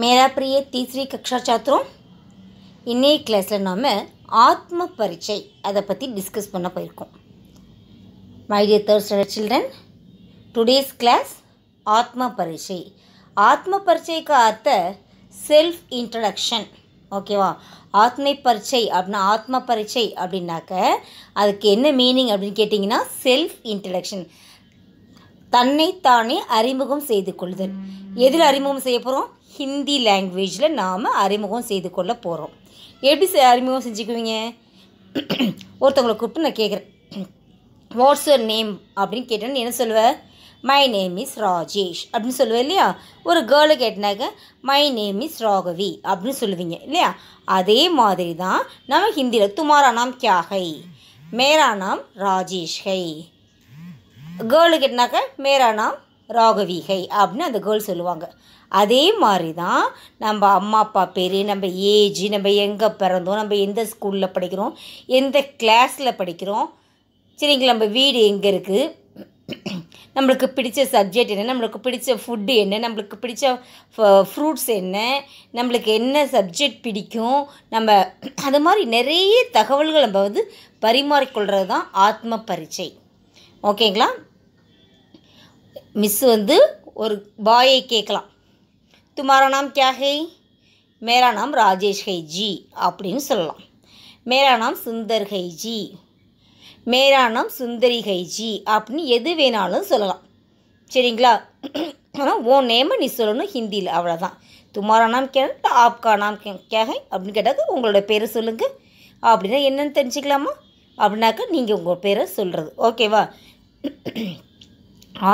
मेरा प्रिय तीसरी கக்ஷா சாத்திரம் இன்றைய கிளாஸில் நாம் ஆத்ம பரீட்சை அதை பற்றி டிஸ்கஸ் பண்ண போயிருக்கோம் my dear third standard children today's class ஆத்ம பரீட்சை ஆத்ம பரீட்சைக்கு அர்த்த செல்ஃப் இன்ட்ரடக்ஷன் ஓகேவா ஆத்மை பரீட்சை அப்படின்னா ஆத்ம பரீட்சை அப்படின்னாக்க அதுக்கு என்ன மீனிங் அப்படின்னு கேட்டிங்கன்னா செல்ஃப் இன்ட்ரடக்ஷன் தன்னைத்தானே அறிமுகம் செய்து கொள்ளுதல் எதில் அறிமுகம் செய்ய போகிறோம் ஹிந்தி லாங்குவேஜில் நாம் அறிமுகம் செய்து கொள்ள போகிறோம் எப்படி அறிமுகம் செஞ்சுக்குவீங்க ஒருத்தவங்களை கூப்பிட்டு நான் கேட்குறேன் வாட்ஸ் யுவர் நேம் அப்படின்னு கேட்டேன்னு என்ன சொல்லுவேன் மை நேம் இஸ் ராஜேஷ் அப்படின்னு சொல்லுவேன் இல்லையா ஒரு கேர்ளை கேட்டினாக்க மை நேம் இஸ் ராகவி அப்படின்னு சொல்லுவீங்க இல்லையா அதே மாதிரி தான் நம்ம ஹிந்தியில் துமாரா நாம் கியாகை மேரா நாம் ராஜேஷ்கை கேர்ளு கேட்டினாக்க மேரா நாம் ராகவிகை அப்படின்னு அந்த கேர்ள் சொல்லுவாங்க அதே மாதிரி தான் நம்ம அம்மா அப்பா பேர் நம்ம ஏஜ் நம்ம எங்கே பிறந்தோம் நம்ம எந்த ஸ்கூலில் படிக்கிறோம் எந்த கிளாஸில் படிக்கிறோம் சரிங்களா நம்ம வீடு எங்கே இருக்குது நம்மளுக்கு பிடிச்ச சப்ஜெக்ட் என்ன நம்மளுக்கு பிடிச்ச ஃபுட்டு என்ன நம்மளுக்கு பிடிச்ச ஃப்ரூட்ஸ் என்ன நம்மளுக்கு என்ன சப்ஜெக்ட் பிடிக்கும் நம்ம அது மாதிரி நிறைய தகவல்கள் நம்ம வந்து பரிமாறிக்கொள்கிறது தான் ஆத்ம பரீட்சை ஓகேங்களா மிஸ் வந்து ஒரு பாயை கேட்கலாம் துமாரா நாம் கியா மேரா நாம் ராஜேஷ் ஹைஜி அப்படின்னு சொல்லலாம் மேரா நாம் சுந்தர் ஹைஜி மேரா நாம் சுந்தரி ஹைஜி அப்படின்னு எது வேணாலும் சொல்லலாம் சரிங்களா ஆனால் ஓ நேமை நீ சொல்லணும் ஹிந்தியில் அவ்வளோதான் துமாரா நாம் கேட்க ஆப்கா நாம் கேக அப்படின்னு கேட்டாக்க உங்களோட பேரை சொல்லுங்கள் அப்படின்னா என்னென்னு தெரிஞ்சுக்கலாமா அப்படின்னாக்கா நீங்கள் உங்கள் பேரை சொல்கிறது ஓகேவா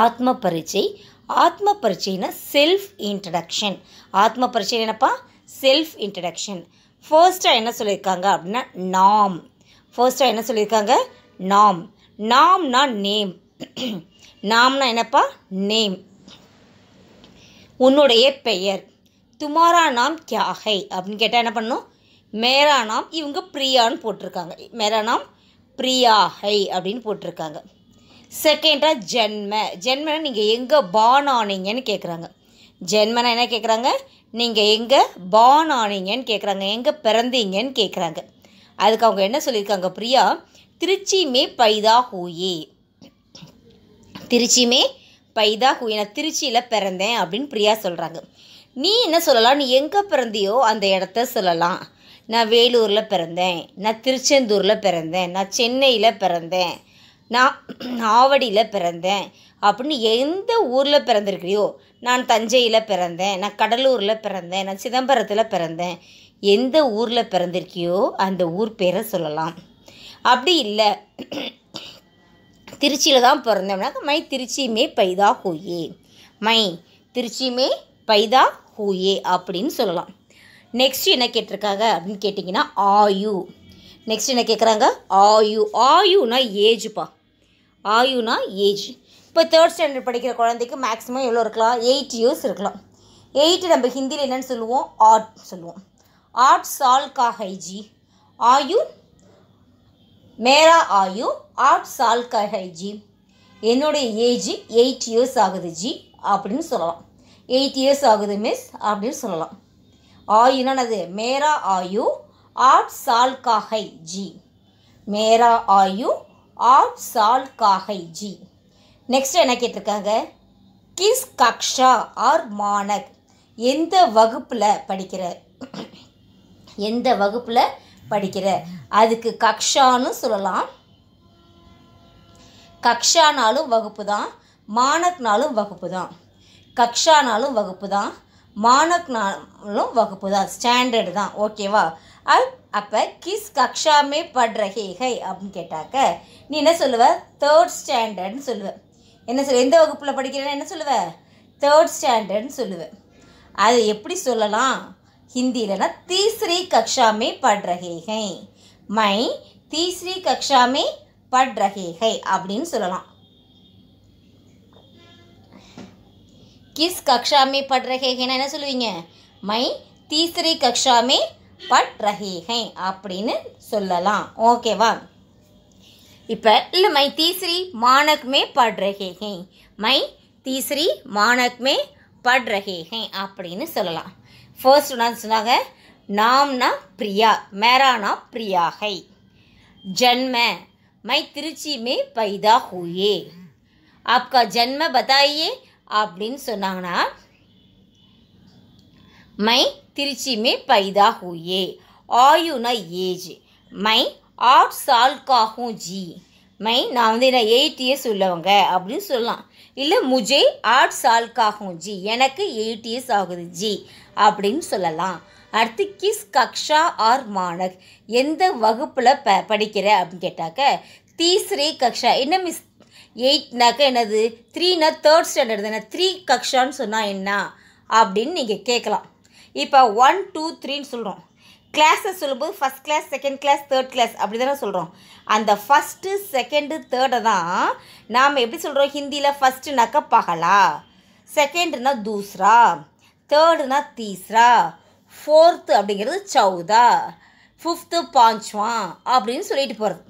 ஆத்ம பரீட்சை ஆத்ம பரீட்சைனா செல்ஃப் இன்ட்ரடக்ஷன் ஆத்ம பரீட்சை என்னப்பா செல்ஃப் இன்ட்ரடக்ஷன் ஃபர்ஸ்ட்டாக என்ன சொல்லியிருக்காங்க அப்படின்னா நாம் ஃபர்ஸ்ட்டாக என்ன சொல்லியிருக்காங்க நாம் நாம்னா நேம் நாம்னா என்னப்பா நேம் உன்னுடைய பெயர் துமாரா நாம் கியாகை அப்படின்னு கேட்டால் என்ன பண்ணும் மேரா நாம் இவங்க பிரியான்னு போட்டிருக்காங்க மேரா நாம் பிரியாகை அப்படின்னு போட்டிருக்காங்க செகண்டாக ஜென்ம ஜென்மனை நீங்கள் எங்கே பான் ஆனீங்கன்னு கேட்குறாங்க ஜென்மனை என்ன கேட்குறாங்க நீங்கள் எங்கே பான் ஆனீங்கன்னு கேட்குறாங்க எங்கே பிறந்தீங்கன்னு கேட்குறாங்க அதுக்கு அவங்க என்ன சொல்லியிருக்காங்க பிரியா திருச்சியுமே பைதா ஹூயே திருச்சியுமே பைதா ஹூயே நான் திருச்சியில் பிறந்தேன் அப்படின்னு பிரியா சொல்கிறாங்க நீ என்ன சொல்லலாம் நீ எங்கே பிறந்தியோ அந்த இடத்த சொல்லலாம் நான் வேலூரில் பிறந்தேன் நான் திருச்செந்தூரில் பிறந்தேன் நான் சென்னையில் பிறந்தேன் நான் ஆவடியில் பிறந்தேன் அப்படின்னு எந்த ஊரில் பிறந்திருக்கிறியோ நான் தஞ்சையில் பிறந்தேன் நான் கடலூரில் பிறந்தேன் நான் சிதம்பரத்தில் பிறந்தேன் எந்த ஊரில் பிறந்திருக்கியோ அந்த ஊர் பேரை சொல்லலாம் அப்படி இல்லை திருச்சியில் தான் பிறந்தோம்னா மை திருச்சியுமே பைதா ஹூயே மை திருச்சியுமே பைதா ஹூயே அப்படின்னு சொல்லலாம் நெக்ஸ்ட் என்ன கேட்டிருக்காங்க அப்படின்னு கேட்டிங்கன்னா ஆயு நெக்ஸ்ட் என்ன கேட்குறாங்க ஆயு ஆயுனா ஏஜுப்பா ஆயுனா ஏஜ் இப்போ தேர்ட் ஸ்டாண்டர்ட் படிக்கிற குழந்தைக்கு மேக்ஸிமம் எவ்வளோ இருக்கலாம் எயிட் இயர்ஸ் இருக்கலாம் எயிட் நம்ம ஹிந்தியில் என்னென்னு சொல்லுவோம் ஆட் சொல்லுவோம் ஆட் சால் கா ஹைஜி ஆயு மேரா ஆயு ஆட் சால் கா ஹைஜி என்னுடைய ஏஜ் எயிட் இயர்ஸ் ஆகுது ஜி அப்படின்னு சொல்லலாம் எயிட் இயர்ஸ் ஆகுது மிஸ் அப்படின்னு சொல்லலாம் ஆயுனானது மேரா ஆயு ஆட் சால் கா ஹை ஜி மேரா ஆயு ஆர் சால் காகை ஜி நெக்ஸ்ட் என்ன கேட்டிருக்காங்க கிஸ் கக்ஷா ஆர் மாணக் எந்த வகுப்பில் படிக்கிற எந்த வகுப்பில் படிக்கிற அதுக்கு கக்ஷான்னு சொல்லலாம் கக்ஷானாலும் வகுப்பு தான் மாணக்னாலும் வகுப்பு தான் கக்ஷானாலும் வகுப்பு தான் மாணக்னாலும் வகுப்பு தான் ஸ்டாண்டர்டு தான் ஓகேவா அப் அப்போ கிஸ் கக்ஷாமே படுற ஹே ஹை அப்படின்னு கேட்டாக்க நீ என்ன சொல்லுவ தேர்ட் ஸ்டாண்டர்ட்னு சொல்லுவேன் என்ன சொல்ல எந்த வகுப்பில் படிக்கிறேன்னு என்ன சொல்லுவ தேர்ட் ஸ்டாண்டர்ட்னு சொல்லுவேன் அது எப்படி சொல்லலாம் ஹிந்தியிலனா தீஸ்ரி கக்ஷாமே பட் ரஹே மை தீஸ்ரி கக்ஷாமே பட் ரஹே அப்படின்னு சொல்லலாம் கிஸ் கக்ஷாமே பட் என்ன சொல்லுவீங்க மை தீஸ்ரி கக்ஷாமே பட் ரஹீஹை அப்படின்னு சொல்லலாம் ஓகேவா இப்போ இல்லை மை தீசிரி மானக்மே பட் ரஹீஹை மை தீசிரி மானக்மே பட் ரஹீஹை அப்படின்னு சொல்லலாம் ஃபர்ஸ்ட் நான் சொன்னாங்க நாம்னா பிரியா மேரானா பிரியாகை ஜன்ம மை திருச்சி மே பைதா ஹூயே ஆப்கா ஜன்ம பதாயே அப்படின்னு சொன்னாங்கன்னா மை तिरची में पैदा हुए ஆயு நான் ஏஜ் மை ஆட் சால்காகும் ஜி மை நான் வந்து என்ன எயிட் இயர்ஸ் உள்ளவங்க அப்படின்னு சொல்லலாம் இல்லை முஜே ஆட் சால்காகும் ஜி எனக்கு எயிட் இயர்ஸ் ஆகுது ஜி அப்படின்னு சொல்லலாம் அடுத்து கிஸ் கக்ஷா ஆர் மாணக் எந்த வகுப்பில் ப படிக்கிற அப்படின்னு கேட்டாக்க தீஸ்ரே கக்ஷா என்ன மிஸ் எயிட்னாக்க என்னது த்ரீனா தேர்ட் ஸ்டாண்டர்ட் தானே த்ரீ கக்ஷான்னு சொன்னால் என்ன அப்படின்னு நீங்கள் கேட்கலாம் இப்போ ஒன் டூ த்ரீன்னு சொல்கிறோம் கிளாஸை சொல்லும்போது first class second class third class அப்படி தானே சொல்கிறோம் அந்த ஃபஸ்ட்டு செகண்டு தேர்டை தான் நாம் எப்படி சொல்கிறோம் ஹிந்தியில் ஃபஸ்ட்டுனாக்க பகலா செகண்டுனா தூஸ்ரா தேர்டுனா தீஸ்ரா ஃபோர்த்து அப்படிங்கிறது சௌதா ஃபிஃப்த்து பாஞ்சுவா அப்படின்னு சொல்லிட்டு போகிறது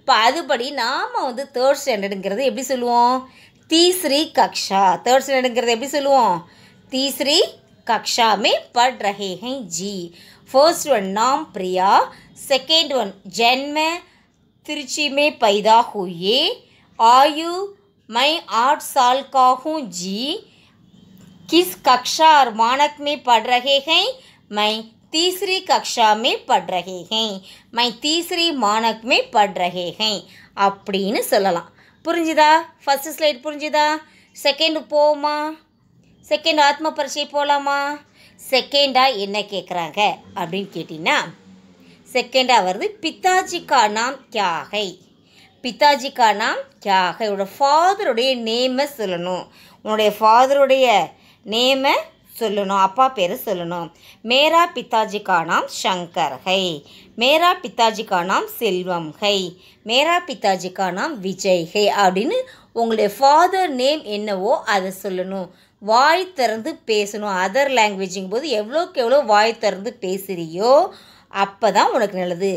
இப்போ அதுபடி நாம் வந்து தேர்ட் ஸ்டாண்டர்டுங்கிறது எப்படி சொல்லுவோம் தீஸ்ரீ கக்ஷா தேர்ட் ஸ்டாண்டர்டுங்கிறது எப்படி சொல்லுவோம் தீஸ்ரீ कक्षा में पढ़ रहे हैं जी फर्स्ट वन नाम प्रिया सेकेंड वन जन्म तिरुचि में पैदा हुए आयु मैं आठ साल का हूँ जी किस कक्षा और मानक में पढ़ रहे हैं मैं तीसरी कक्षा में पढ़ रहे हैं मैं तीसरी मानक में पढ़ रहे हैं अब फर्स्ट புரிஞ்சுதா ஃபஸ்ட்டு ஸ்லைட் புரிஞ்சுதா செகண்ட் ஆத்ம பரீட்சை போகலாமா செகண்டாக என்ன கேட்குறாங்க அப்படின்னு கேட்டிங்கன்னா செகண்டாக வருது பித்தாஜி நாம் கியாகை பித்தாஜி நாம் கியாகை ஃபாதருடைய நேமை சொல்லணும் உன்னுடைய ஃபாதருடைய நேமை சொல்லணும் அப்பா பேர் சொல்லணும் மேரா பித்தாஜி காணாம் சங்கர் ஹை மேரா பித்தாஜி காணாம் செல்வம் ஹை மேரா பித்தாஜி காணாம் விஜய் ஹை அப்படின்னு உங்களுடைய ஃபாதர் நேம் என்னவோ அதை சொல்லணும் வாய் திறந்து பேசணும் அதர் லாங்குவேஜுங்கும் போது எவ்வளோக்கு எவ்வளோ வாய் திறந்து பேசுகிறியோ அப்போ தான் உனக்கு நல்லது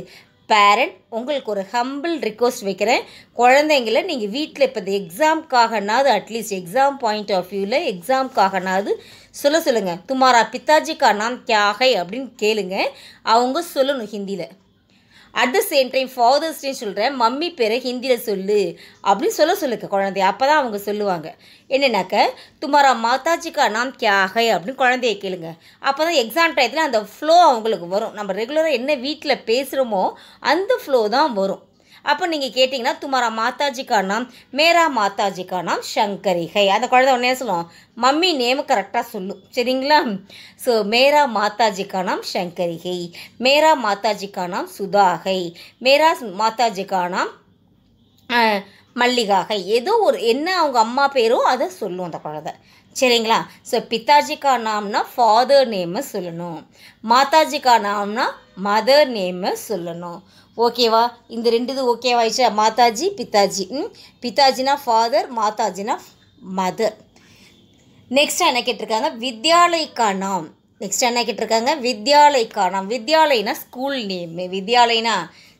பேரண்ட் உங்களுக்கு ஒரு ஹம்பிள் ரிக்வஸ்ட் வைக்கிறேன் குழந்தைங்கள நீங்கள் வீட்டில் இப்போ இந்த எக்ஸாம்க்காகனாவது அட்லீஸ்ட் எக்ஸாம் பாயிண்ட் ஆஃப் வியூவில் எக்ஸாம்க்காகனாது சொல்ல சொல்லுங்கள் துமாரா பித்தாஜிக்கா நான் தியாகை அப்படின்னு கேளுங்க அவங்க சொல்லணும் ஹிந்தியில் அட் த சேம் டைம் ஃபாதர்ஸ்டே சொல்கிற மம்மி பேரை ஹிந்தியில் சொல்லு அப்படின்னு சொல்ல சொல்லுக்கு குழந்தைய அப்போ தான் அவங்க சொல்லுவாங்க என்னென்னாக்க துமாரா மாதாஜிக்கா நாம் கியாகை அப்படின்னு குழந்தைய கேளுங்க அப்போ தான் எக்ஸாம் டயத்தில் அந்த ஃப்ளோ அவங்களுக்கு வரும் நம்ம ரெகுலராக என்ன வீட்டில் பேசுகிறோமோ அந்த ஃப்ளோ தான் வரும் அப்போ நீங்கள் கேட்டிங்கன்னா துமாரா மாதாஜிக்கா நாம் மேரா மாதாஜிக்கா நாம் சங்கரி ஹை அந்த குழந்தை உடனே சொல்லுவோம் மம்மி நேமு கரெக்டாக சொல்லும் சரிங்களா ஸோ மேரா மாதாஜிக்கா நாம் சங்கரி ஹை மேரா மாதாஜிக்கா நாம் சுதா ஹை மேரா மாதாஜிக்கா நாம் மல்லிகா ஹை ஏதோ ஒரு என்ன அவங்க அம்மா பேரோ அதை சொல்லும் அந்த குழந்தை சரிங்களா ஸோ பித்தாஜிக்கா நாம்னா ஃபாதர் நேமை சொல்லணும் மாதாஜிக்கா நாம்னா மதர் நேமை சொல்லணும் ஓகேவா இந்த ரெண்டு இது ஓகேவாயிடுச்சா மாதாஜி பித்தாஜி ம் பித்தாஜினா ஃபாதர் மாதாஜினா மதர் நெக்ஸ்ட் என்ன கேட்டிருக்காங்க வித்யாலயக்கா நாம் நெக்ஸ்ட் என்ன கேட்டிருக்காங்க வித்யாலயக்கா நாம் வித்யாலயனா ஸ்கூல் நேம் வித்யாலயனா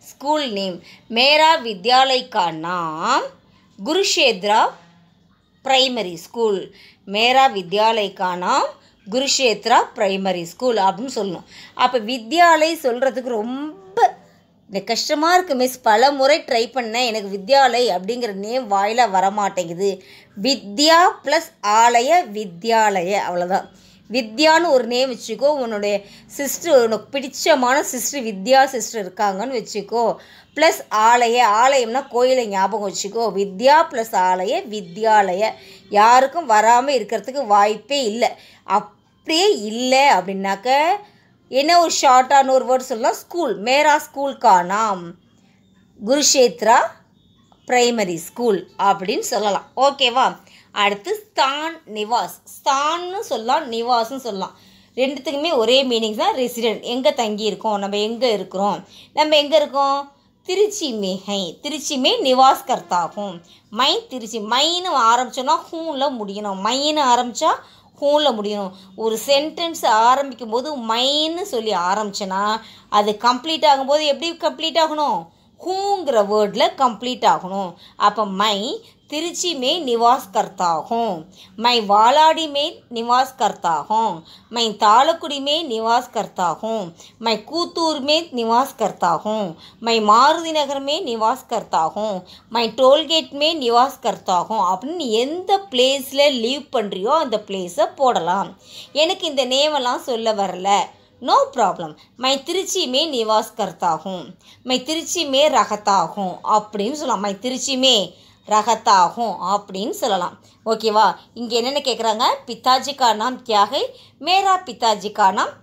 ஸ்கூல் நேம் மேரா வித்யாலயக்கா நாம் குருஷேத்ரா ப்ரைமரி ஸ்கூல் மேரா வித்யாலயக்கா நாம் குருஷேத்ரா ப்ரைமரி ஸ்கூல் அப்படின்னு சொல்லணும் அப்போ வித்யாலய் சொல்கிறதுக்கு ரொம்ப எனக்கு கஷ்டமாக இருக்குது மிஸ் பல முறை ட்ரை பண்ணேன் எனக்கு வித்யாலய் அப்படிங்கிற நேம் வாயில் வரமாட்டேங்குது வித்யா ப்ளஸ் ஆலய வித்யாலய அவ்வளோதான் வித்யான்னு ஒரு நேம் வச்சுக்கோ உன்னுடைய சிஸ்டர் உனக்கு பிடிச்சமான சிஸ்டர் வித்யா சிஸ்டர் இருக்காங்கன்னு வச்சுக்கோ ப்ளஸ் ஆலய ஆலயம்னா கோயிலை ஞாபகம் வச்சுக்கோ வித்யா ப்ளஸ் ஆலய வித்யாலய யாருக்கும் வராமல் இருக்கிறதுக்கு வாய்ப்பே இல்லை அப்படியே இல்லை அப்படின்னாக்க என்ன ஒரு ஷார்ட்டான ஒரு வேர்ட் சொல்லலாம் ஸ்கூல் மேரா ஸ்கூல் குருஷேத்ரா பிரைமரி ஸ்கூல் அப்படின்னு சொல்லலாம் ஓகேவா அடுத்து ஸ்தான் நிவாஸ் ஸ்தான்னு சொல்லலாம் நிவாஸ்ன்னு சொல்லலாம் ரெண்டுத்துக்குமே ஒரே மீனிங் தான் ரெசிடென்ட் எங்கே தங்கியிருக்கோம் நம்ம எங்கே இருக்கிறோம் நம்ம எங்கே இருக்கோம் திருச்சி மிகை திருச்சி மே நிவாஸ் கர்த்தாகும் மை திருச்சி மைன்னு ஆரம்பிச்சோன்னா ஹூனில் முடியணும் மைன்னு ஆரம்பித்தா ஹூனில் முடியணும் ஒரு சென்டென்ஸ் ஆரம்பிக்கும் போது மைன்னு சொல்லி ஆரம்பிச்சேன்னா அது கம்ப்ளீட் ஆகும்போது எப்படி கம்ப்ளீட் ஆகணும் ஹூங்கிற வேர்டில் கம்ப்ளீட் ஆகணும் அப்போ மை திருச்சி மே நிவாஸ் கர்த்தாகும் மை வாலாடி மே நிவாஸ் கர்த்தாகும் மை தாளக்குடி மே நிவாஸ் கர்த்தாகும் மை கூத்தூர் மே நிவாஸ் கர்த்தாகும் மை மாருதி நகர் மே நிவாஸ் கர்த்தாகும் மை டோல்கேட் மே நிவாஸ் கர்த்தாகும் அப்படின்னு எந்த பிளேஸில் லீவ் பண்ணுறியோ அந்த பிளேஸை போடலாம் எனக்கு இந்த நேமெல்லாம் சொல்ல வரல நோ ப்ராப்ளம் மை திருச்சியுமே நிவாஸ் கர்த்தாகும் மை திருச்சியுமே ரகத்தாகும் அப்படின்னு சொல்லலாம் மை திருச்சியுமே ரகத்தாகும் அப்படின்னு சொல்லலாம் ஓகேவா இங்கே என்னென்ன கேட்குறாங்க பித்தாஜிக்கா நாம் தியாகை மேரா பித்தாஜிக்கா நாம்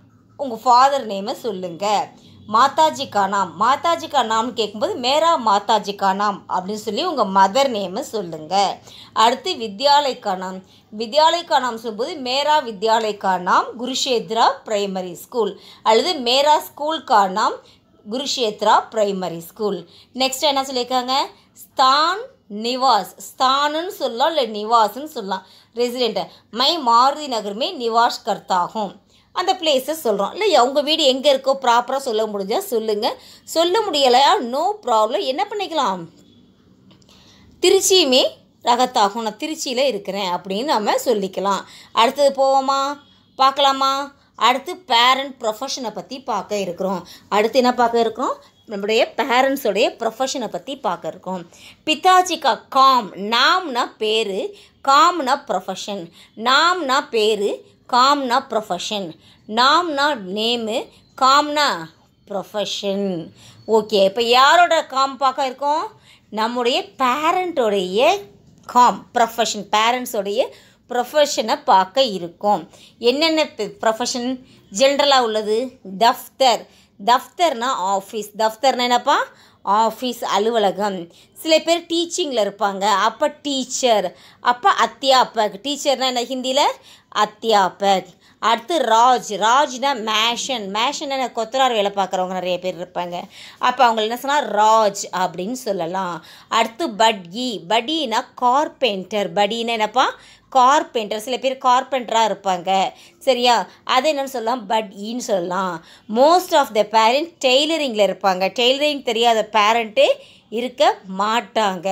உங்கள் ஃபாதர் நேமை சொல்லுங்கள் மாதாஜி கா நாம் மாதாஜி கா கேட்கும்போது மேரா மாதாஜி காணாம் அப்படின்னு சொல்லி உங்கள் மதர் நேமை சொல்லுங்கள் அடுத்து வித்யாலய காணாம் வித்யாலய வித்யாலய் சொல்லும்போது மேரா வித்யாலய கா நாம் குருஷேத்ரா பிரைமரி ஸ்கூல் அல்லது மேரா ஸ்கூல் கா நாம் குருஷேத்ரா பிரைமரி ஸ்கூல் நெக்ஸ்ட் என்ன சொல்லியிருக்காங்க ஸ்தான் நிவாஸ் ஸ்தானுன்னு சொல்லலாம் இல்லை நிவாஸ்ன்னு சொல்லலாம் ரெசிடெண்ட்டு மை மாருதி நகருமே நிவாஷ் கர்த்தாகும் அந்த பிளேஸை சொல்கிறோம் இல்லையா உங்கள் வீடு எங்கே இருக்கோ ப்ராப்பராக சொல்ல முடிஞ்சால் சொல்லுங்கள் சொல்ல முடியலையா நோ ப்ராப்ளம் என்ன பண்ணிக்கலாம் திருச்சியுமே ரகத்தாகும் நான் திருச்சியில் இருக்கிறேன் அப்படின்னு நம்ம சொல்லிக்கலாம் அடுத்தது போவோமா பார்க்கலாமா அடுத்து பேரண்ட் ப்ரொஃபஷனை பற்றி பார்க்க இருக்கிறோம் அடுத்து என்ன பார்க்க இருக்கிறோம் நம்முடைய பேரண்ட்ஸோடைய ப்ரொஃபஷனை பற்றி பார்க்க இருக்கோம் பிதாஜிக்கா காம் நாம்னா பேர் காம்னா ப்ரொஃபஷன் நாம்னா பேர் காம்னா ப்ரொஃபஷன் நாம்னா நேமு காம்னா ப்ரொஃபஷன் ஓகே இப்போ யாரோட காம் பார்க்க இருக்கோம் நம்முடைய பேரண்ட்டோடைய காம் ப்ரொஃபஷன் பேரண்ட்ஸோடைய ப்ரொஃபஷனை பார்க்க இருக்கும் என்னென்ன ப்ரொஃபஷன் ஜென்ரலாக உள்ளது தஃப்தர் தஃப்தர்னா ஆஃபீஸ் தஃப்தர்னா என்னப்பா ஆஃபீஸ் அலுவலகம் சில பேர் டீச்சிங்கில் இருப்பாங்க அப்போ டீச்சர் அப்போ அத்தியாபக் டீச்சர்னால் என்ன ஹிந்தியில் அத்தியாபக் அடுத்து ராஜ் ராஜ்னா மேஷன் மேஷன் என்ன கொத்தனார் வேலை பார்க்குறவங்க நிறைய பேர் இருப்பாங்க அப்போ அவங்க என்ன சொன்னால் ராஜ் அப்படின்னு சொல்லலாம் அடுத்து பட்கி படினா கார்பெண்டர் படின்னா என்னப்பா கார்பெண்டர் சில பேர் கார்பெண்டராக இருப்பாங்க சரியா அது என்னென்னு சொல்லலாம் பட் ஈன்னு சொல்லலாம் மோஸ்ட் ஆஃப் த பேரண்ட் டெய்லரிங்கில் இருப்பாங்க டெய்லரிங் தெரியாத பேரண்ட்டு இருக்க மாட்டாங்க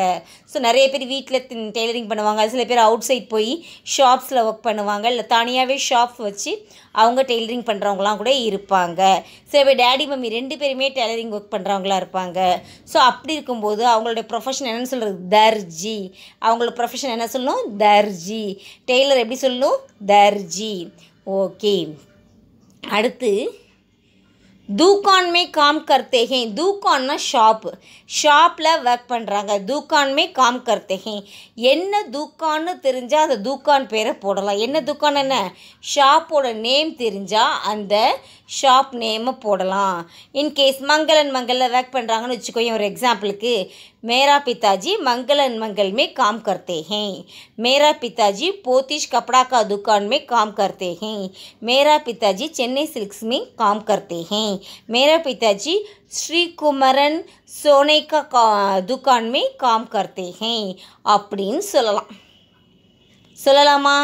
ஸோ நிறைய பேர் வீட்டில் டெய்லரிங் பண்ணுவாங்க சில பேர் அவுட் சைட் போய் ஷாப்ஸில் ஒர்க் பண்ணுவாங்க இல்லை தனியாகவே ஷாப் வச்சு அவங்க டெய்லரிங் பண்ணுறவங்களாம் கூட இருப்பாங்க சில பேர் டேடி மம்மி ரெண்டு பேருமே டெய்லரிங் ஒர்க் பண்ணுறவங்களா இருப்பாங்க ஸோ அப்படி இருக்கும்போது அவங்களோட ப்ரொஃபஷன் என்னென்னு சொல்கிறது தர்ஜி அவங்களோட ப்ரொஃபஷன் என்ன சொல்லணும் தர்ஜி டெய்லர் எப்படி சொல்லணும் தர்ஜி ஓகே அடுத்து தூக்கான் மே காம் கர்த்தே தூக்கான்னா ஷாப்பு ஷாப்பில் ஒர்க் பண்ணுறாங்க தூக்கான் மே காம் கர்த்தே என்ன தூக்கான்னு தெரிஞ்சால் அந்த தூக்கான் பேரை போடலாம் என்ன தூக்கான் என்ன ஷாப்போட நேம் தெரிஞ்சால் அந்த ஷாப் நேமை போடலாம் இன்கேஸ் மங்களன் மங்களில் ஒர்க் பண்ணுறாங்கன்னு வச்சுக்கோங்க ஒரு எக்ஸாம்பிளுக்கு मेरा पिताजी मंगलन मंगल में काम करते हैं मेरा पिताजी पोतिश कपड़ा का दुकान में काम करते हैं मेरा पिताजी चेन्नई सिल्क्स में काम करते हैं मेरा पिताजी श्री कुमारन सोने का, का दुकान में काम करते हैं अब சொல்லலாம் சொல்லலாமா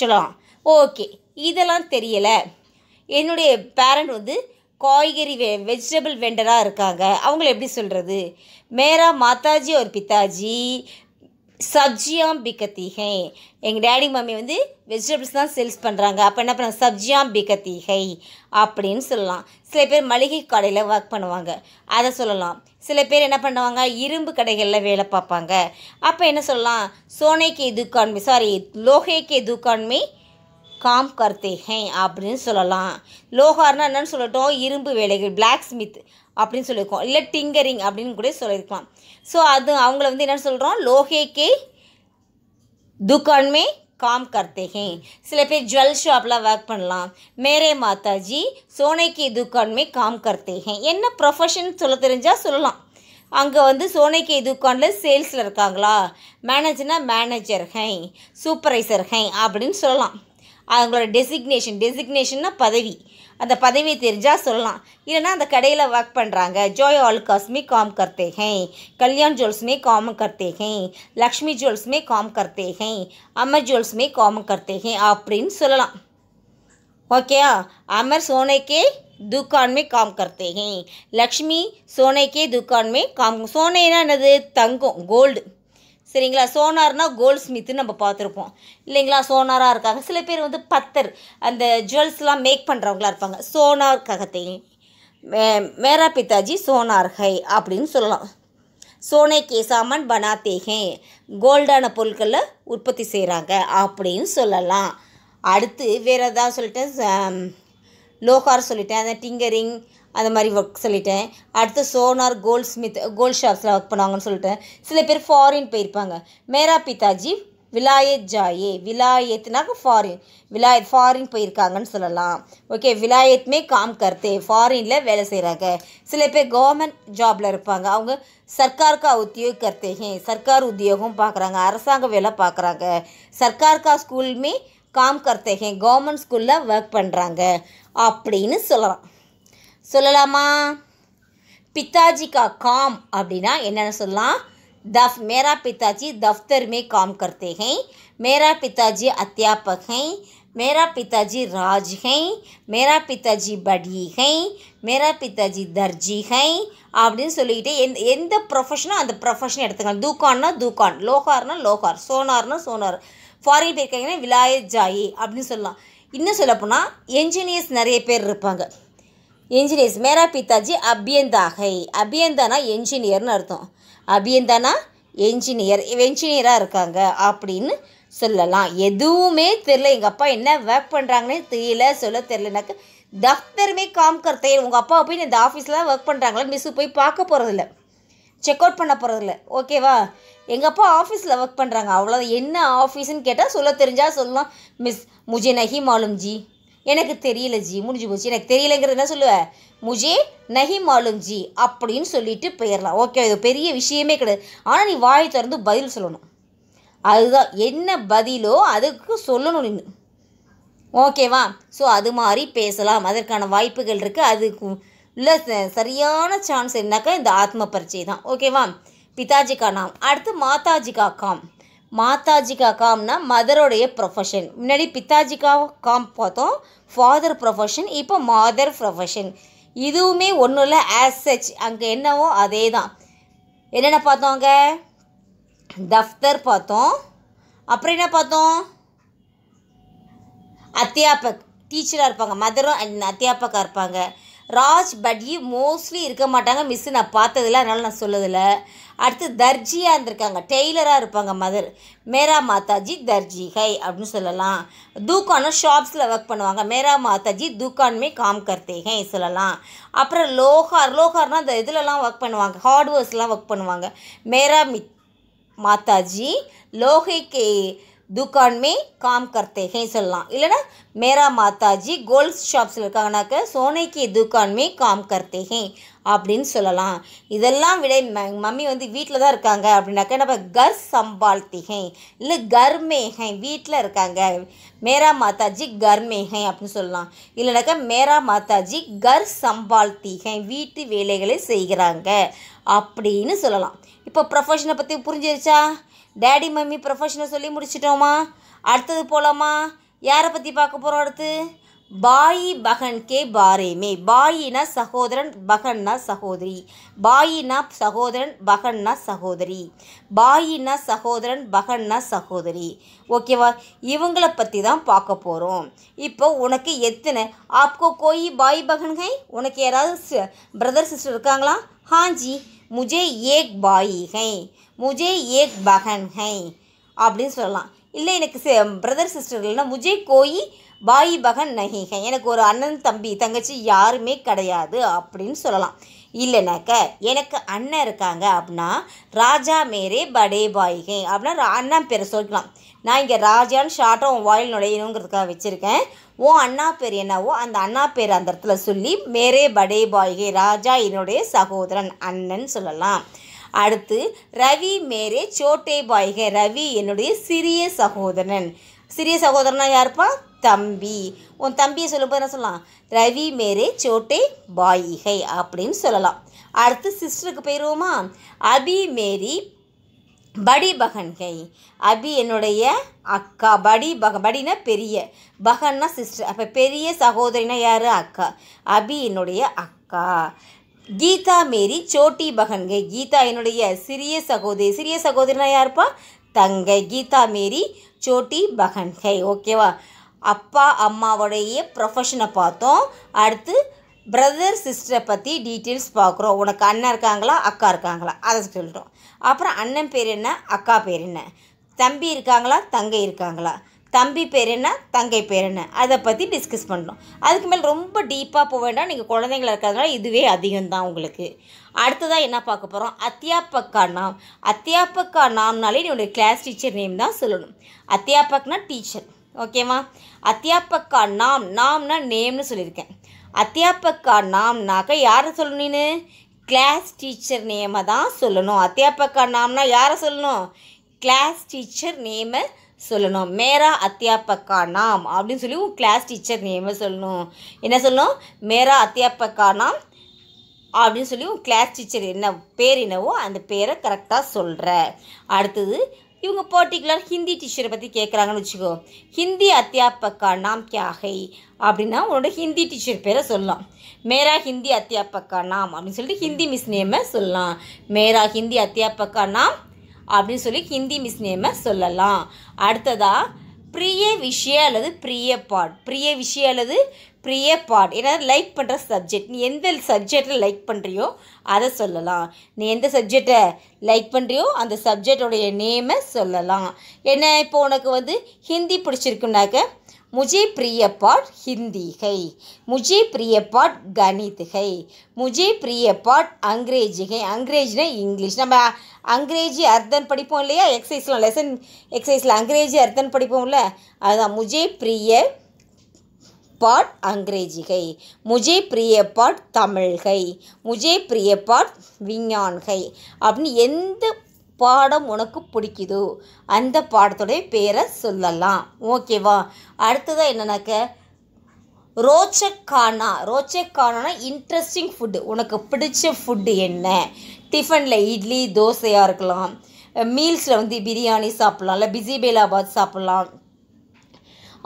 சொல்லலாம் ஓகே இதெல்லாம் காய்கறி வெ வெஜிடபிள் வெண்டராக இருக்காங்க அவங்கள எப்படி சொல்கிறது மேரா மாதாஜி ஒரு பித்தாஜி சப்ஜியாம் பிக்கத்திகை எங்கள் டேடி மம்மி வந்து வெஜிடபிள்ஸ் தான் சேல்ஸ் பண்ணுறாங்க அப்போ என்ன பண்ண சப்ஜியாம் பிக்கத்திகை அப்படின்னு சொல்லலாம் சில பேர் மளிகை கடையில் ஒர்க் பண்ணுவாங்க அதை சொல்லலாம் சில பேர் என்ன பண்ணுவாங்க இரும்பு கடைகளில் வேலை பார்ப்பாங்க அப்போ என்ன சொல்லலாம் சோனைக்கு கே சாரி லோகைக்கு கே காம் करते हैं அப்படின்னு சொல்லலாம் லோஹார்னா என்னன்னு சொல்லட்டும் இரும்பு வேலைகள் பிளாக் ஸ்மித் அப்படின்னு சொல்லியிருக்கோம் இல்லை டிங்கரிங் அப்படின்னு கூட சொல்லியிருக்கலாம் ஸோ அது அவங்கள வந்து என்ன சொல்கிறோம் லோஹே கே துக்கான்மே காம் கர்த்தேகே சில பேர் ஜுவல் ஷாப்லாம் ஒர்க் பண்ணலாம் மேரே மாதாஜி சோனைக்கு துக்கான் காம் கர்த்தேகே என்ன ப்ரொஃபஷன் சொல்ல தெரிஞ்சால் சொல்லலாம் அங்கே வந்து சோனைக்கு துக்கானில் சேல்ஸில் இருக்காங்களா மேனேஜர்னா மேனேஜர் ஹை சூப்பர்வைசர் ஹை அப்படின்னு சொல்லலாம் அங்களோட டெசிக்னேஷன் டெசிக்னேஷன்னா பதவி அந்த பதவியே தெரிஞ்சா சொல்லலாம் இல்லனா அந்த கடைல வர்க் பண்றாங்க ஜாய் ஆல்கமி காம் करते हैं கல்யாண் ஜூલ્સ में काम करते हैं लक्ष्मी ஜூલ્સ में काम करते हैं अमर ஜூલ્સ में काम करते हैं आप प्रिंट சொல்லலாம் ஓகேயா अमर سونے के दुकान में काम करते हैं लक्ष्मी सोने के दुकान में काम सोनेனா அது தங்கம் கோல்ட் சரிங்களா சோனார்னா கோல்ட் ஸ்மித்துன்னு நம்ம பார்த்துருப்போம் இல்லைங்களா சோனாராக இருக்காங்க சில பேர் வந்து பத்தர் அந்த ஜுவல்ஸ்லாம் மேக் பண்ணுறவங்களா இருப்பாங்க சோனார் ககத்தை மே மேரா பிதாஜி சோனார்கை அப்படின்னு சொல்லலாம் சோனை கே பனா பனாத்தேகே கோல்டான பொருட்களை உற்பத்தி செய்கிறாங்க அப்படின்னு சொல்லலாம் அடுத்து வேறு எதாவது சொல்லிட்டு லோகார் சொல்லிட்டேன் அந்த டிங்கரிங் அந்த மாதிரி ஒர்க் சொல்லிட்டேன் அடுத்து சோனார் கோல்ட் ஸ்மித் கோல்ட் ஷாப்ஸில் ஒர்க் பண்ணுவாங்கன்னு சொல்லிட்டு சில பேர் ஃபாரின் போயிருப்பாங்க மேரா பிதாஜி விலாயத் ஜாயே விலாயத்னாக்க ஃபாரின் விலாயத் ஃபாரின் போயிருக்காங்கன்னு சொல்லலாம் ஓகே விலாயத்மே காம் கருத்தே ஃபாரினில் வேலை செய்கிறாங்க சில பேர் கவர்மெண்ட் ஜாபில் இருப்பாங்க அவங்க சர்க்காருக்கா உத்தியோக கர்த்தே சர்க்கார் உத்தியோகம் பார்க்குறாங்க அரசாங்க வேலை பார்க்குறாங்க சர்க்கார்கா ஸ்கூலுமே காம்கர்த்தகை கவர்மெண்ட் ஸ்கூலில் ஒர்க் பண்ணுறாங்க அப்படின்னு சொல்லலாம் சொல்லலாமா पिताजी का काम அப்படின்னா என்னென்னு சொல்லலாம் दफ मेरा पिताजी दफ्तर में काम करते हैं मेरा पिताजी अध्यापक हैं मेरा पिताजी राज हैं मेरा पिताजी बड़ी हैं मेरा पिताजी दर्जी हैं அப்படின்னு சொல்லிக்கிட்டு எந்த எந்த ப்ரொஃபஷனோ அந்த ப்ரொஃபஷன் எடுத்துக்கலாம் தூக்கான்னா தூக்கான் லோகார்னா லோகார் சோனார்னா சோனார் ஃபாரின் போயிருக்காங்கன்னா விலாயத் ஜாயி அப்படின்னு சொல்லலாம் இன்னும் சொல்லப்போனால் என்ஜினியர்ஸ் நிறைய பேர் இருப்பாங்க என்ஜினியர்ஸ் மேரா பித்தாஜி அபியந்தாகை அபியந்தானா என்ஜினியர்னு அர்த்தம் அபியந்தானா என்ஜினியர் என்ஜினியராக இருக்காங்க அப்படின்னு சொல்லலாம் எதுவுமே தெரில எங்கள் அப்பா என்ன ஒர்க் பண்ணுறாங்கன்னே தெரியல சொல்ல தெரில எனக்கு தஃப்தருமே காம்கர் கர்த்தே உங்கள் அப்பா போய் இந்த ஆஃபீஸில் ஒர்க் பண்ணுறாங்களே மிஸ்ஸு போய் பார்க்க போகிறதில்லை செக் அவுட் பண்ண போகிறதில்ல ஓகேவா எங்கள் அப்பா ஆஃபீஸில் ஒர்க் பண்ணுறாங்க அவ்வளோ என்ன ஆஃபீஸ்ன்னு கேட்டால் சொல்ல தெரிஞ்சால் சொல்லலாம் மிஸ் முஜே நஹி மாலும் ஜி எனக்கு தெரியல ஜி முடிஞ்சு போச்சு எனக்கு தெரியலங்கிறது என்ன சொல்லுவேன் முஜே நஹி மாலும் ஜி அப்படின்னு சொல்லிட்டு போயிடலாம் ஓகே இது பெரிய விஷயமே கிடையாது ஆனால் நீ வாயை திறந்து பதில் சொல்லணும் அதுதான் என்ன பதிலோ அதுக்கு சொல்லணும் நின்று ஓகேவா ஸோ அது மாதிரி பேசலாம் அதற்கான வாய்ப்புகள் இருக்குது அதுக்கு இல்லை சரியான சான்ஸ் என்னக்கா இந்த ஆத்ம பரிச்சை தான் ஓகேவா பிதாஜி கா நாம் அடுத்து மாதாஜி கா காம் மாதாஜி கா காம்னா மதருடைய ப்ரொஃபஷன் முன்னாடி பிதாஜி கா காம் பார்த்தோம் ஃபாதர் ப்ரொஃபஷன் இப்போ மாதர் ப்ரொஃபஷன் இதுவுமே ஒன்றும் இல்லை ஆஸ் சச் அங்கே என்னவோ அதே தான் என்னென்ன பார்த்தோம் அங்கே தஃப்தர் பார்த்தோம் அப்புறம் என்ன பார்த்தோம் அத்தியாபக் டீச்சராக இருப்பாங்க மதரும் அத்தியாபக்காக இருப்பாங்க ராஜ் பட்யி மோஸ்ட்லி இருக்க மாட்டாங்க மிஸ்ஸு நான் பார்த்ததில்ல அதனால் நான் சொல்லதில்லை அடுத்து தர்ஜியாக இருந்திருக்காங்க டெய்லராக இருப்பாங்க மதர் மேரா மாதாஜி தர்ஜி ஹை அப்படின்னு சொல்லலாம் தூக்கானும் ஷாப்ஸில் ஒர்க் பண்ணுவாங்க மேரா மாதாஜி தூக்கானுமே காம் கர்த்தே ஹை சொல்லலாம் அப்புறம் லோஹார் லோஹார்னால் அந்த இதிலலாம் ஒர்க் பண்ணுவாங்க ஒர்க்ஸ்லாம் ஒர்க் பண்ணுவாங்க மேரா மி மாதாஜி லோகைக்கு துக்கான்மே காம் கர்த்தே ஹே சொல்லலாம் இல்லைனா மேரா மாதாஜி கோல்ட் ஷாப்ஸில் இருக்காங்கனாக்க சோனைக்கு துக்கான்மே காம் கர்த்தே ஹே அப்படின்னு சொல்லலாம் இதெல்லாம் விட மம்மி வந்து வீட்டில் தான் இருக்காங்க அப்படின்னாக்க நம்ம கர் சம்பாழ்த்திகை இல்லை கர்மேகை வீட்டில் இருக்காங்க மேரா மாதாஜி கர்மேகை அப்படின்னு சொல்லலாம் இல்லைனாக்கா மேரா மாதாஜி கர் சம்பாழ்த்திகை வீட்டு வேலைகளை செய்கிறாங்க அப்படின்னு சொல்லலாம் இப்போ ப்ரொஃபஷனை பற்றி புரிஞ்சிருச்சா டேடி மம்மி ப்ரொஃபஷனை சொல்லி முடிச்சிட்டோமா அடுத்தது போகலாமா யாரை பற்றி பார்க்க போகிறோம் அடுத்து பாயி பகன் கே பாரேமே பாயினா சகோதரன் பகன்னா சகோதரி பாயினா சகோதரன் பகன்னா சகோதரி பாயினா சகோதரன் பகன்னா சகோதரி ஓகேவா இவங்கள பற்றி தான் பார்க்க போகிறோம் இப்போ உனக்கு எத்தனை ஆப்கோ கோயி பாய் பகன்கை உனக்கு யாராவது பிரதர் சிஸ்டர் இருக்காங்களா ஹாஞ்சி முஜே ஏக் பாயி ஹை முஜே ஏக் பகன் ஹை அப்படின்னு சொல்லலாம் இல்லை எனக்கு பிரதர் சிஸ்டர் இல்லைன்னா முஜே கோயி பாயி பகன் நஹி எனக்கு ஒரு அண்ணன் தம்பி தங்கச்சி யாருமே கிடையாது அப்படின்னு சொல்லலாம் இல்லைனாக்க எனக்கு அண்ணன் இருக்காங்க அப்படின்னா ராஜா மேரே படே பாய்கை அப்படின்னா அண்ணன் பேரை சொல்லலாம் நான் இங்கே ராஜான்னு ஷார்ட்டாக உன் வாயில் நுழையணுங்கிறதுக்காக வச்சுருக்கேன் உன் அண்ணா பேர் என்னவோ அந்த அண்ணா பேர் அந்த இடத்துல சொல்லி மேரே படே பாய்கே ராஜா என்னுடைய சகோதரன் அண்ணன் சொல்லலாம் அடுத்து ரவி மேரே சோட்டே பாய்கே ரவி என்னுடைய சிறிய சகோதரன் சிறிய சகோதரனா யாருப்பா தம்பி உன் தம்பியை சொல்லும்போது என்ன சொல்லலாம் ரவி மேரே சோட்டே பாயிகை அப்படின்னு சொல்லலாம் அடுத்து சிஸ்டருக்கு போயிடுவோமா அபி மேரி படி பகன்கை அபி என்னுடைய அக்கா படி பக படினா பெரிய பகன்னா சிஸ்டர் அப்போ பெரிய சகோதரினா யார் அக்கா அபி என்னுடைய அக்கா கீதா மேரி சோட்டி பகன்கை கீதா என்னுடைய சிறிய சகோதரி சிறிய சகோதரினா யாருப்பா தங்கை கீதா மேரி சோட்டி பகன்கை ஓகேவா அப்பா அம்மாவுடைய ப்ரொஃபஷனை பார்த்தோம் அடுத்து பிரதர் சிஸ்டரை பற்றி டீட்டெயில்ஸ் பார்க்குறோம் உனக்கு அண்ணன் இருக்காங்களா அக்கா இருக்காங்களா அதை சொல்கிறோம் அப்புறம் அண்ணன் பேர் என்ன அக்கா பேர் என்ன தம்பி இருக்காங்களா தங்கை இருக்காங்களா தம்பி பேர் என்ன தங்கை பேர் என்ன அதை பற்றி டிஸ்கஸ் பண்ணுறோம் அதுக்கு மேலே ரொம்ப டீப்பாக போக வேண்டாம் நீங்கள் குழந்தைங்கள இருக்கிறதுனால இதுவே அதிகம்தான் உங்களுக்கு அடுத்ததாக என்ன பார்க்க போகிறோம் அத்தியாபக்கா நாம் அத்தியாபக்கா நாம்னாலே என்னுடைய கிளாஸ் டீச்சர் நேம் தான் சொல்லணும் அத்தியாபக்னா டீச்சர் ஓகேவா அத்தியாபக்கா நாம் நாம்னா நேம்னு சொல்லியிருக்கேன் அத்தியாபக்கா ನಾಮ್ನಾಗ யாரை சொல்லணும்னு ನೀನು கிளாஸ் டீச்சர் நேமை தான் சொல்லணும் அத்தியாபக்கா நாம்னா யாரை சொல்லணும் கிளாஸ் டீச்சர் நேமை சொல்லணும் மேரா அத்தியாபக்கா நாம் அப்படின்னு சொல்லி கிளாஸ் டீச்சர் நேமை சொல்லணும் என்ன சொல்லணும் மேரா அத்தியாபக்கா நாம் அப்படின்னு சொல்லி உன் கிளாஸ் டீச்சர் என்ன பேர் என்னவோ அந்த பேரை கரெக்டாக சொல்கிற அடுத்தது இவங்க பர்டிகுலர் ஹிந்தி டீச்சரை பற்றி கேட்குறாங்கன்னு வச்சுக்கோ ஹிந்தி அத்தியாபக்கா நாம் கியாகை அப்படின்னா உன்னோட ஹிந்தி டீச்சர் பேரை சொல்லலாம் மேரா ஹிந்தி அத்தியாபக்கா நாம் அப்படின்னு சொல்லிட்டு ஹிந்தி மிஸ் நேமை சொல்லலாம் மேரா ஹிந்தி அத்தியாபக்கா நாம் அப்படின்னு சொல்லி ஹிந்தி மிஸ் நேமை சொல்லலாம் அடுத்ததாக பிரிய விஷய அல்லது பிரிய பாட் பிரிய விஷய அல்லது ப்ரிய பாட் ஏன்னா லைக் பண்ணுற சப்ஜெக்ட் நீ எந்த சப்ஜெக்டில் லைக் பண்ணுறியோ அதை சொல்லலாம் நீ எந்த சப்ஜெக்டை லைக் பண்ணுறியோ அந்த சப்ஜெக்டோடைய நேமை சொல்லலாம் என்ன இப்போ உனக்கு வந்து ஹிந்தி பிடிச்சிருக்குனாக்க முஜே பிரிய பாட் ஹிந்தி ஹை முஜே பிரிய பாட் கணித் ஹை முஜே பிரிய பாட் அங்கிரேஜி ஹை அங்கிரேஜ்னா இங்கிலீஷ் நம்ம அங்கிரேஜி அர்த்தன் படிப்போம் இல்லையா எக்ஸசைஸ்லாம் லெசன் எக்ஸசைஸில் அங்கிரேஜி அர்த்தன் படிப்போம்ல அதுதான் முஜே பிரிய பாட் அங்கிரேஜிகை முஜே பிரியப்பாட் தமிழ்கை முஜே பிரியப்பாட் விஞ்ஞான்கை அப்படின்னு எந்த பாடம் உனக்கு பிடிக்குதோ அந்த பாடத்துடைய பேரை சொல்லலாம் ஓகேவா அடுத்ததாக என்னென்னாக்க ரோச்சக்கானா ரோச்சக்கானா இன்ட்ரெஸ்டிங் ஃபுட்டு உனக்கு பிடிச்ச ஃபுட்டு என்ன டிஃபனில் இட்லி தோசையாக இருக்கலாம் மீல்ஸில் வந்து பிரியாணி சாப்பிட்லாம் இல்லை பிசிபேலாபாத் சாப்பிட்லாம்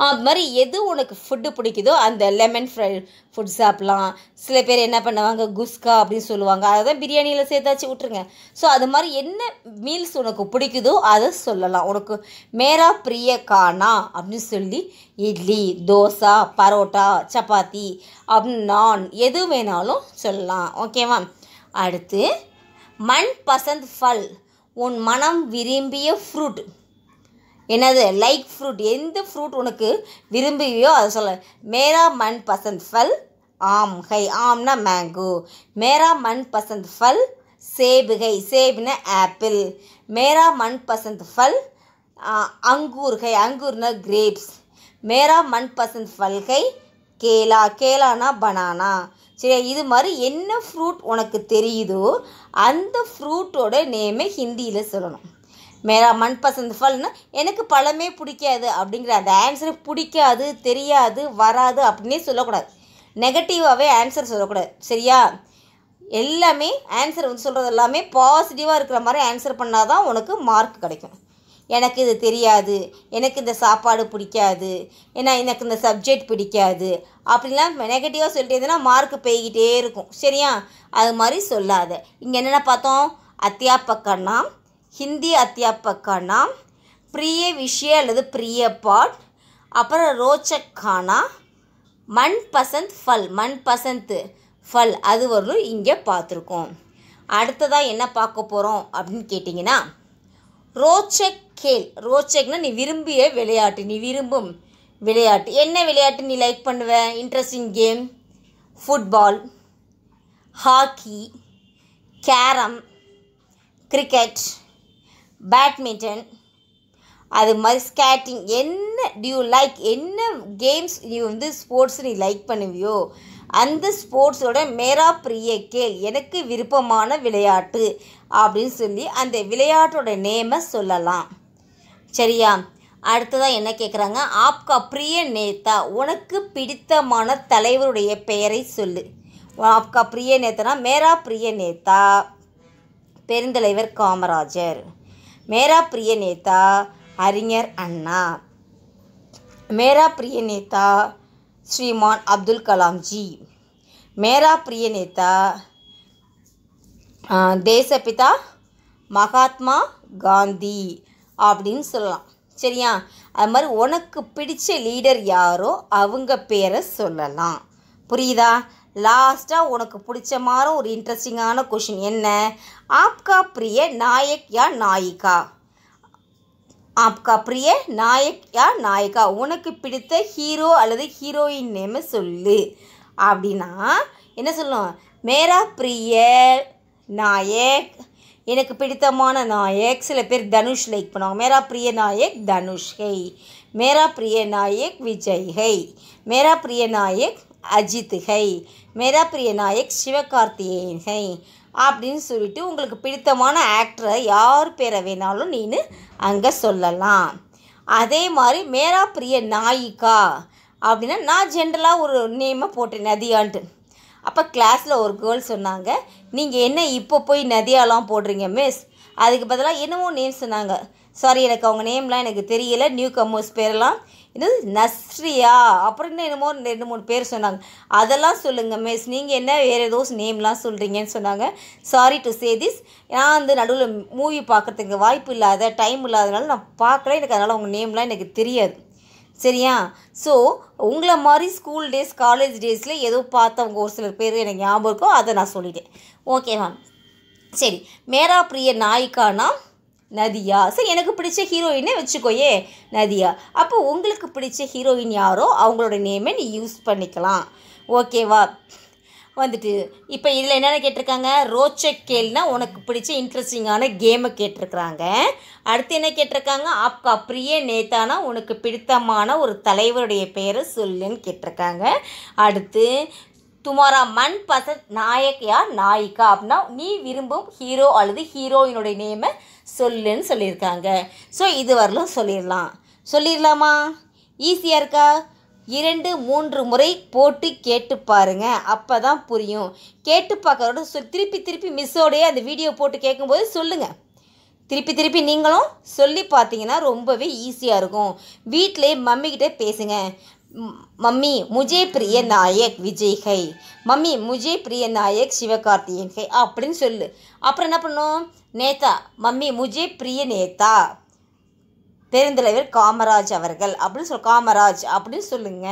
அது மாதிரி எது உனக்கு ஃபுட்டு பிடிக்குதோ அந்த லெமன் ஃப்ரை ஃபுட் சாப்பிட்லாம் சில பேர் என்ன பண்ணுவாங்க குஸ்கா அப்படின்னு சொல்லுவாங்க அதை தான் பிரியாணியில் சேர்த்தாச்சு விட்ருங்க ஸோ அது மாதிரி என்ன மீல்ஸ் உனக்கு பிடிக்குதோ அதை சொல்லலாம் உனக்கு மேரா பிரிய கானா அப்படின்னு சொல்லி இட்லி தோசை பரோட்டா சப்பாத்தி அப்படின்னு நான் எது வேணாலும் சொல்லலாம் ஓகேவா அடுத்து மண் பசந்த் ஃபல் உன் மனம் விரும்பிய ஃப்ரூட் என்னது லைக் ஃப்ரூட் எந்த ஃப்ரூட் உனக்கு விரும்புவியோ அதை சொல்ல மேரா மண் பசந்த் ஃபல் ஆம் ஹை ஆம்னா மேங்கோ மேரா மண் பசந்த் ஃபல் சேபு ஹை சேபுனா ஆப்பிள் மேரா மண் பசந்த் ஃபல் அங்கூர் ஹை அங்கூர்னா கிரேப்ஸ் மேரா மண் பசந்த் ஃபல் கேலா கேலானா பனானா சரியா இது மாதிரி என்ன ஃப்ரூட் உனக்கு தெரியுதோ அந்த ஃப்ரூட்டோட நேமை ஹிந்தியில் சொல்லணும் மேரா மண்பசந்த் பசந்த் ஃபல்னு எனக்கு பழமே பிடிக்காது அப்படிங்கிற அந்த ஆன்சர் பிடிக்காது தெரியாது வராது அப்படின்னே சொல்லக்கூடாது நெகட்டிவாகவே ஆன்சர் சொல்லக்கூடாது சரியா எல்லாமே ஆன்சர் வந்து சொல்கிறது எல்லாமே பாசிட்டிவாக இருக்கிற மாதிரி ஆன்சர் பண்ணால் தான் உனக்கு மார்க் கிடைக்கும் எனக்கு இது தெரியாது எனக்கு இந்த சாப்பாடு பிடிக்காது ஏன்னா எனக்கு இந்த சப்ஜெக்ட் பிடிக்காது அப்படிலாம் நெகட்டிவாக சொல்லிட்டு மார்க் பெய்கிட்டே இருக்கும் சரியா அது மாதிரி சொல்லாத இங்கே என்னென்ன பார்த்தோம் அத்தியாபக்கன்னா ஹிந்தி அத்தியாபக்கானா பிரிய விஷய அல்லது பிரிய பாட் அப்புறம் ரோச்சக்கானா மண் பசந்த் ஃபல் மண் பசந்த் ஃபல் அது வரலும் இங்கே பார்த்துருக்கோம் அடுத்ததாக என்ன பார்க்க போகிறோம் அப்படின்னு கேட்டிங்கன்னா ரோச்சக் கேல் ரோச்சக்னா நீ விரும்பிய விளையாட்டு நீ விரும்பும் விளையாட்டு என்ன விளையாட்டு நீ லைக் பண்ணுவ interesting game football hockey carrom cricket badminton அது மாதிரி ஸ்கேட்டிங் என்ன டியூ லைக் என்ன கேம்ஸ் நீ வந்து ஸ்போர்ட்ஸ் நீ லைக் பண்ணுவியோ அந்த ஸ்போர்ட்ஸோட மேரா பிரிய கேள் எனக்கு விருப்பமான விளையாட்டு அப்படின்னு சொல்லி அந்த விளையாட்டோட நேமை சொல்லலாம் சரியா அடுத்ததாக என்ன கேட்குறாங்க ஆப்கா பிரிய நேத்தா உனக்கு பிடித்தமான தலைவருடைய பெயரை சொல்லு ஆப்கா பிரிய நேத்தனா மேரா பிரிய நேத்தா பெருந்தலைவர் காமராஜர் மேரா பிரிய நேதா அறிஞர் அண்ணா மேரா பிரிய நேதா ஸ்ரீமான் அப்துல் கலாம்ஜி மேரா பிரிய நேதா தேசபிதா மகாத்மா காந்தி அப்படின்னு சொல்லலாம் சரியா அது மாதிரி உனக்கு பிடிச்ச லீடர் யாரோ அவங்க பேரை சொல்லலாம் புரியுதா லாஸ்ட்டாக உனக்கு பிடிச்ச மாதிரி ஒரு இன்ட்ரெஸ்டிங்கான கொஷின் என்ன ஆப்கா பிரிய நாயக் யா நாயிகா ஆப்கா பிரிய நாயக் யா நாயிகா உனக்கு பிடித்த ஹீரோ அல்லது ஹீரோயின் நேம் சொல்லு அப்படின்னா என்ன சொல்லுவோம் மேரா பிரிய நாயக் எனக்கு பிடித்தமான நாயக் சில பேர் தனுஷ் லைக் பண்ணுவாங்க மேரா பிரிய நாயக் தனுஷ் ஹெய் மேரா பிரிய நாயக் விஜய் ஹெய் மேரா பிரிய நாயக் அஜித் ஹை மேரா பிரிய நாயக் சிவகார்த்திகேயன் ஹை அப்படின்னு சொல்லிட்டு உங்களுக்கு பிடித்தமான ஆக்டரை யார் பேரை வேணாலும் நீனு அங்கே சொல்லலாம் அதே மாதிரி மேரா பிரிய நாயிகா அப்படின்னா நான் ஜென்ரலாக ஒரு நேமை போட்டேன் நதியான்ட்டு அப்போ கிளாஸில் ஒரு கேர்ள் சொன்னாங்க நீங்கள் என்ன இப்போ போய் நதியாலாம் போடுறீங்க மிஸ் அதுக்கு பதிலாக என்னமோ நேம் சொன்னாங்க சாரி எனக்கு அவங்க நேம்லாம் எனக்கு தெரியல நியூ கம்மர்ஸ் பேரெல்லாம் என்னது நஸ்ரியா அப்புறம் என்ன என்னமோ ரெண்டு மூணு பேர் சொன்னாங்க அதெல்லாம் சொல்லுங்கள் மிஸ் நீங்கள் என்ன வேறு ஏதோ நேம்லாம் சொல்கிறீங்கன்னு சொன்னாங்க சாரி டு சே திஸ் நான் வந்து நடுவில் மூவி பார்க்குறதுக்கு வாய்ப்பு இல்லாத டைம் இல்லாதனால நான் பார்க்கல எனக்கு அதனால் உங்கள் நேம்லாம் எனக்கு தெரியாது சரியா ஸோ உங்களை மாதிரி ஸ்கூல் டேஸ் காலேஜ் டேஸில் ஏதோ பார்த்தவங்க ஒரு சில பேர் எனக்கு ஞாபகம் இருக்கோ அதை நான் சொல்லிட்டேன் ஓகே மேம் சரி மேரா பிரிய நாய்க்கானா நதியா சரி எனக்கு பிடிச்ச ஹீரோயினே வச்சுக்கோயே நதியா அப்போ உங்களுக்கு பிடிச்ச ஹீரோயின் யாரோ அவங்களோட நேமை நீ யூஸ் பண்ணிக்கலாம் ஓகேவா வந்துட்டு இப்போ இதில் என்னென்ன கேட்டிருக்காங்க ரோச்சக் கேள்னா உனக்கு பிடிச்ச இன்ட்ரெஸ்டிங்கான கேமை கேட்டிருக்கிறாங்க அடுத்து என்ன கேட்டிருக்காங்க அப்பா பிரிய நேதானா உனக்கு பிடித்தமான ஒரு தலைவருடைய பெயரை சொல்லுன்னு கேட்டிருக்காங்க அடுத்து துமாரா மன் பசந்த் நாயக் நாயிக்கா அப்படின்னா நீ விரும்பும் ஹீரோ அல்லது ஹீரோயினுடைய நேமை சொல்லுன்னு சொல்லியிருக்காங்க ஸோ இது வரலும் சொல்லிடலாம் சொல்லிடலாமா ஈஸியாக இருக்கா இரண்டு மூன்று முறை போட்டு கேட்டு பாருங்க அப்போ தான் புரியும் கேட்டு பார்க்கறோட சொ திருப்பி திருப்பி மிஸ்ஸோடைய அந்த வீடியோ போட்டு கேட்கும்போது சொல்லுங்கள் திருப்பி திருப்பி நீங்களும் சொல்லி பார்த்தீங்கன்னா ரொம்பவே ஈஸியாக இருக்கும் வீட்டிலே மம்மிக்கிட்ட பேசுங்க மம்மி முஜே பிரிய நாயக் விஜய் ஹை மம்மி முஜே பிரிய நாயக் சிவகார்த்தியன் ஹை அப்படின்னு சொல்லு அப்புறம் என்ன பண்ணும் நேதா மம்மி முஜே பிரிய நேதா பெருந்தலைவர் காமராஜ் அவர்கள் அப்படின்னு சொல் காமராஜ் அப்படின்னு சொல்லுங்க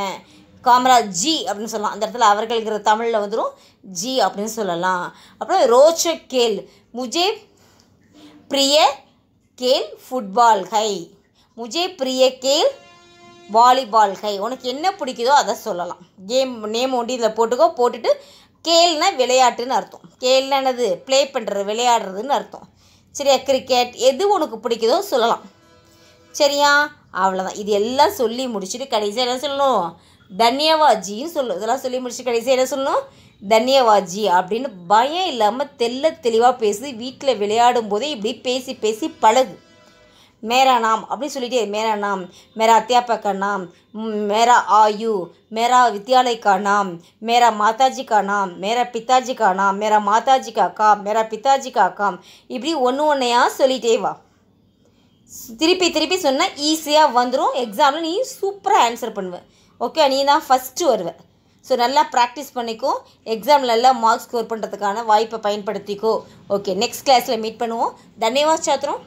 காமராஜ் ஜி அப்படின்னு சொல்லலாம் அந்த இடத்துல அவர்கள்ங்கிற தமிழில் வந்துடும் ஜி அப்படின்னு சொல்லலாம் அப்புறம் ரோச்சக் கேல் முஜே பிரிய கேல் ஃபுட்பால் ஹை முஜே பிரிய கேல் வாலிபால் கை உனக்கு என்ன பிடிக்குதோ அதை சொல்லலாம் கேம் நேம் ஒண்டி இதில் போட்டுக்கோ போட்டுட்டு கேள்னா விளையாட்டுன்னு அர்த்தம் கேள்னா என்னது ப்ளே பண்ணுறது விளையாடுறதுன்னு அர்த்தம் சரியா கிரிக்கெட் எது உனக்கு பிடிக்குதோ சொல்லலாம் சரியா அவ்வளோதான் இது எல்லாம் சொல்லி முடிச்சுட்டு கடைசியாக என்ன சொல்லணும் தன்யவாஜின்னு சொல்லு இதெல்லாம் சொல்லி முடிச்சுட்டு கடைசியாக என்ன சொல்லணும் தன்யவாஜி அப்படின்னு பயம் இல்லாமல் தெல்ல தெளிவாக பேசி வீட்டில் விளையாடும் போதே இப்படி பேசி பேசி பழகு மேரா நாம் அப்படின்னு சொல்லிட்டு மேரா நாம் மேரா அத்தியாபக நாம் மேரா ஆயு மேரா வித்யாலயக்கா நாம் மேரா மாதாஜி கா நாம் மேரா பித்தாஜி கா நாம் மேரா மாதாஜி கா கா மேரா பித்தாஜி கா காம் இப்படி ஒன்று ஒன்றையாக சொல்லிட்டே வா திருப்பி திருப்பி சொன்னால் ஈஸியாக வந்துடும் எக்ஸாமில் நீ சூப்பராக ஆன்சர் பண்ணுவேன் ஓகே நீ தான் ஃபஸ்ட்டு வருவேன் ஸோ நல்லா ப்ராக்டிஸ் பண்ணிக்கோ எக்ஸாமில் நல்லா மார்க் ஸ்கோர் பண்ணுறதுக்கான வாய்ப்பை பயன்படுத்திக்கோ ஓகே நெக்ஸ்ட் கிளாஸில் மீட் பண்ணுவோம் தன்யவாத் சாத்திரம்